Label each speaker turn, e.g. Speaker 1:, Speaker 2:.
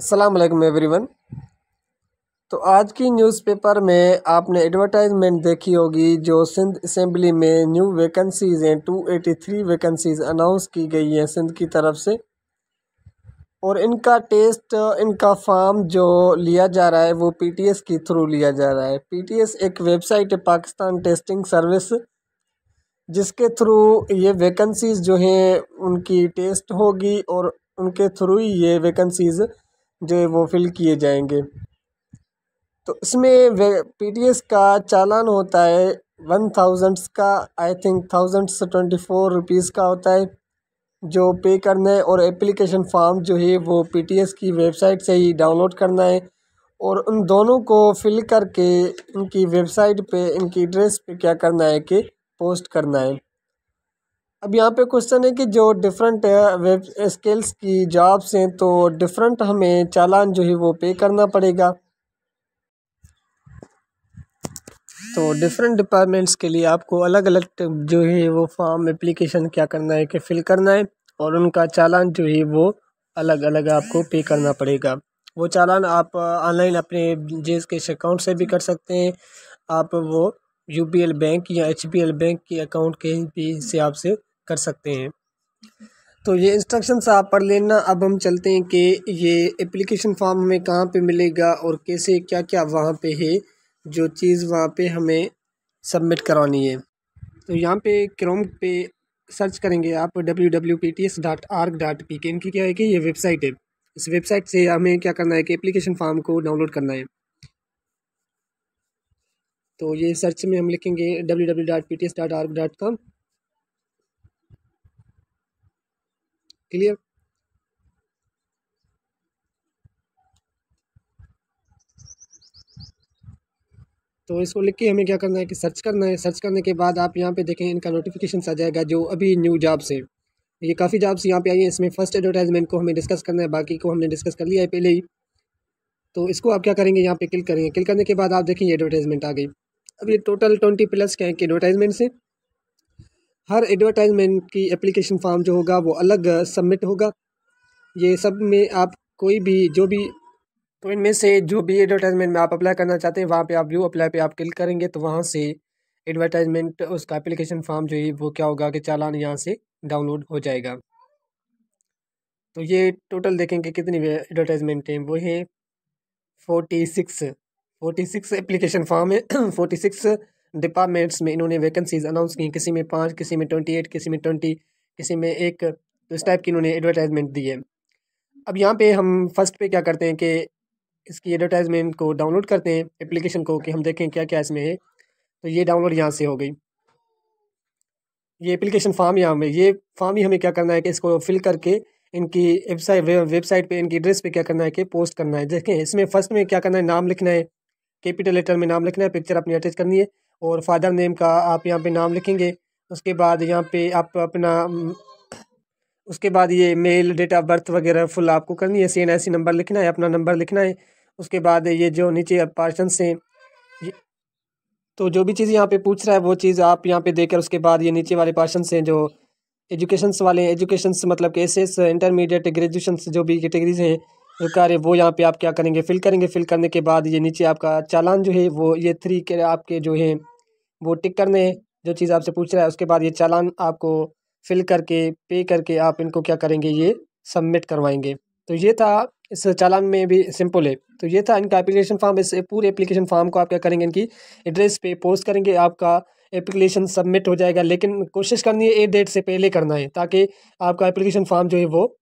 Speaker 1: Aslam everyone तो आज की न्यूज़पेपर में आपने एडवर्टाइजमेंट देखी होगी जो सिंध असम्बली में न्यू वैकेंसीज़ हैं 283 वैकेंसीज़ अनाउंस की गई हैं सिंध की तरफ से और इनका टेस्ट इनका फॉर्म जो लिया जा रहा है वो पीटीएस के थ्रू लिया जा रहा है पीटीएस एक वेबसाइट है पाकिस्तान टेस्टिंग सर्विस जिसके थ्रू ये वैकेंसीज़ जो हैं उनकी टेस्ट होगी और उनके थ्रू ही ये वैकेंसीज़ जो है वो फिल किए जाएंगे तो इसमें पी टी एस का चालान होता है वन थाउजेंड्स का I think thousands twenty four rupees का होता है जो पे करना है और एप्लीकेशन फॉर्म जो है वो पी टी एस की वेबसाइट से ही डाउनलोड करना है और उन दोनों को फिल करके इनकी वेबसाइट पे इनकी एड्रेस पे क्या करना है कि पोस्ट करना है अब यहाँ पे क्वेश्चन है कि जो डिफरेंट वेब स्किल्स की जॉब्स हैं तो डिफरेंट हमें चालान जो है वो पे करना पड़ेगा तो डिफरेंट डिपार्टमेंट्स के लिए आपको अलग अलग जो है वो फॉर्म एप्लीकेशन क्या करना है कि फ़िल करना है और उनका चालान जो है वो अलग अलग आपको पे करना पड़ेगा वो चालान आप ऑनलाइन uh, अपने जेस के अकाउंट से भी कर सकते हैं आप वो यू बैंक या एच बैंक के अकाउंट के भी से आपसे कर सकते हैं तो ये इंस्ट्रक्शंस आप पढ़ लेना अब हम चलते हैं कि ये एप्लीकेशन फॉर्म हमें कहाँ पे मिलेगा और कैसे क्या क्या वहाँ पे है जो चीज़ वहाँ पे हमें सबमिट करानी है तो यहाँ पे क्रोम पे सर्च करेंगे आप W W P T S dot org dot P K इनकी क्या है कि ये वेबसाइट है इस वेबसाइट से हमें क्या करना है कि एप्लीकेशन फॉर्म को डाउनलोड करना है तो ये सर्च में हम लिखेंगे W W dot P T S dot org dot com clear तो इसको लिख के हमें क्या करना है कि सर्च करना है सर्च करने के बाद आप यहाँ पे देखें इनका नोटिफिकेशन आ जाएगा जो अभी न्यू जॉब्स हैं ये काफ़ी जॉब्स यहाँ पे आई हैं इसमें फर्स्ट एडवर्टाइजमेंट को हमें डिस्कस करना है बाकी को हमने डिस्कस कर लिया है पहले ही तो इसको आप क्या करेंगे यहाँ पे क्लिक करेंगे क्लिक करने के बाद आप देखेंगे एडवर्टाइजमेंट आ गई अब ये टोटल ट्वेंटी प्लस के हैं कि एडवर्टाइजमेंट से हर एडवर्टाइजमेंट की एप्लीकेशन फॉर्म जो होगा वो अलग सबमिट uh, होगा ये सब में आप कोई भी जो भी तो इनमें से जो भी एडवर्टाइजमेंट में आप अप्लाई करना चाहते हैं वहाँ पे आप व्यू अप्लाई पे आप क्लिक करेंगे तो वहाँ से एडवर्टाइजमेंट उसका एप्लीकेशन फॉर्म जो है वो क्या होगा कि चालान यहाँ से डाउनलोड हो जाएगा तो ये टोटल देखेंगे कितनी एडवर्टाइजमेंट हैं वो है forty six forty six application form है फोर्टी सिक्स डिपार्टमेंट्स में इन्होंने वैकेंसीज अनाउंस की किसी में पाँच किसी में ट्वेंटी एट किसी में ट्वेंटी किसी में एक तो इस टाइप की इन्होंने एडवर्टाइजमेंट दी है अब यहाँ पे हम फर्स्ट पे क्या करते हैं कि इसकी एडवर्टाइजमेंट को डाउनलोड करते हैं एप्लीकेशन को कि हम देखें क्या क्या इसमें है तो ये डाउनलोड यहाँ से हो गई ये एप्लीकेशन फॉर्म यहाँ में ये फॉर्म ही हमें क्या करना है कि इसको फिल करके इनकी वेबसाइट वेबसाइट पे इनकी एड्रेस पे क्या करना है कि पोस्ट करना है देखें इसमें फर्स्ट में क्या करना है नाम लिखना है कैपिटल लेटर में नाम लिखना है पिक्चर अपनी अटैच करनी है और फादर नेम का आप यहाँ पे नाम लिखेंगे उसके बाद यहाँ पे आप अपना उसके बाद ये मेल डेट ऑफ बर्थ वगैरह फुल आपको करनी है सी एन आई सी नंबर लिखना है अपना नंबर लिखना है उसके बाद ये जो नीचे पार्सन से तो जो भी चीज़ यहाँ पे पूछ रहा है वो चीज़ आप यहाँ पे देकर उसके बाद ये नीचे वाले पार्सन से जो एजुकेशन वाले एजुकेशन मतलब के एस एस इंटरमीडिएट ग्रेजुएशन जो भी कैटेगरीज हैं जो वो यहाँ पे आप क्या करेंगे फिल करेंगे फिल करने के बाद ये नीचे आपका चालान जो है वो ये थ्री के आपके जो है वो टिक कर दें जो चीज़ आपसे पूछ रहा है उसके बाद ये चालान आपको फिल करके पे करके आप इनको क्या करेंगे ये सबमिट करवाएंगे तो ये था इस चालान में भी सिंपल है तो ये था इनका एप्लीकेशन फॉर्म इस पूरे एप्लीकेशन फॉर्म को आप क्या करेंगे इनकी एड्रेस पे पोस्ट करेंगे आपका एप्लीकेशन सबमिट हो जाएगा लेकिन कोशिश करनी है ए डेट से पहले करना है ताकि आपका एप्लीकेशन फॉर्म जो है वो